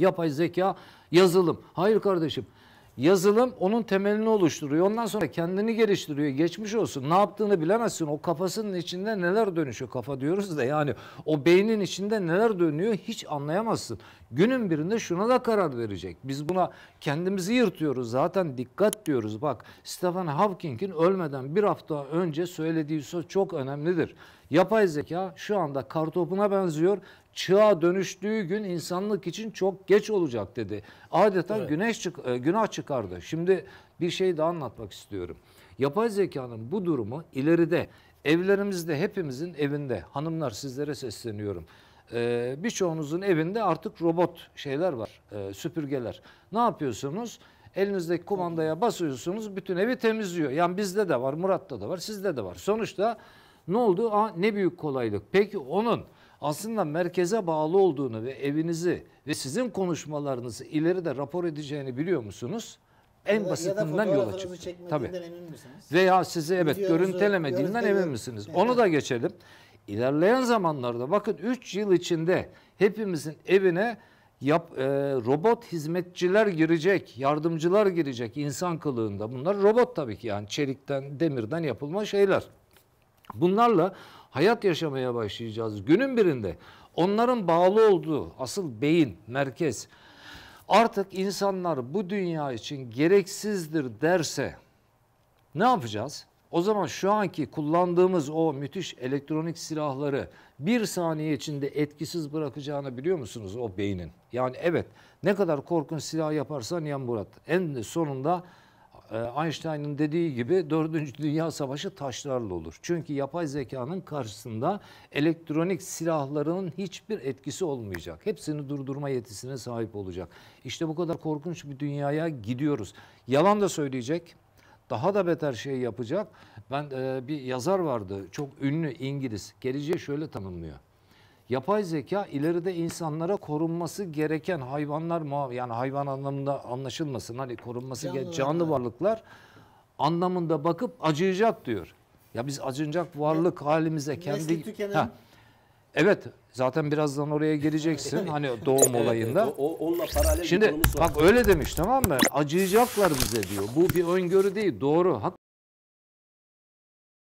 Yapay zeka, yazılım. Hayır kardeşim. Yazılım onun temelini oluşturuyor. Ondan sonra kendini geliştiriyor. Geçmiş olsun. Ne yaptığını bilemezsin. O kafasının içinde neler dönüşüyor. Kafa diyoruz da yani o beynin içinde neler dönüyor hiç anlayamazsın. Günün birinde şuna da karar verecek. Biz buna kendimizi yırtıyoruz. Zaten dikkat diyoruz. Bak Stephen Hawking'in ölmeden bir hafta önce söylediği söz çok önemlidir. Yapay zeka şu anda kartopuna benziyor çığa dönüştüğü gün insanlık için çok geç olacak dedi. Adeta evet. güneş çık e, günah çıkardı. Şimdi bir şey daha anlatmak istiyorum. Yapay zekanın bu durumu ileride evlerimizde hepimizin evinde hanımlar sizlere sesleniyorum. Ee, birçoğunuzun evinde artık robot şeyler var, e, süpürgeler. Ne yapıyorsunuz? Elinizdeki kumandaya basıyorsunuz, bütün evi temizliyor. Yani bizde de var, Murat'ta da var, sizde de var. Sonuçta ne oldu? Aa, ne büyük kolaylık. Peki onun aslında merkeze bağlı olduğunu ve evinizi ve sizin konuşmalarınızı ileride rapor edeceğini biliyor musunuz? En ya basitinden ya da yola çık. Tabii. emin misiniz? Veya sizi evet Videonuzu, görüntülemediğinden emin misiniz? Evet. Onu da geçelim. İlerleyen zamanlarda bakın 3 yıl içinde hepimizin evine yap, e, robot hizmetçiler girecek, yardımcılar girecek insan kılığında. Bunlar robot tabii ki yani çelikten, demirden yapılma şeyler. Bunlarla hayat yaşamaya başlayacağız. Günün birinde onların bağlı olduğu asıl beyin, merkez artık insanlar bu dünya için gereksizdir derse ne yapacağız? O zaman şu anki kullandığımız o müthiş elektronik silahları bir saniye içinde etkisiz bırakacağını biliyor musunuz o beynin? Yani evet ne kadar korkunç silah yaparsan yan Murat. En sonunda ee, Einstein'ın dediği gibi 4. Dünya Savaşı taşlarla olur. Çünkü yapay zekanın karşısında elektronik silahlarının hiçbir etkisi olmayacak. Hepsini durdurma yetisine sahip olacak. İşte bu kadar korkunç bir dünyaya gidiyoruz. Yalan da söyleyecek. Daha da beter şey yapacak. Ben e, bir yazar vardı çok ünlü İngiliz. Geleceği şöyle tanımlıyor yapay zeka ileride insanlara korunması gereken hayvanlar yani hayvan anlamında anlaşılmasın hani korunması canlı, gereken canlı varlıklar. anlamında bakıp acıyacak diyor. Ya biz acınacak varlık evet. halimize kendi ha. Evet zaten birazdan oraya geleceksin hani doğum olayında. o, onunla paralel Şimdi bak öyle demiş tamam mı? Acıyacaklar bize diyor. Bu bir öngörü değil doğru.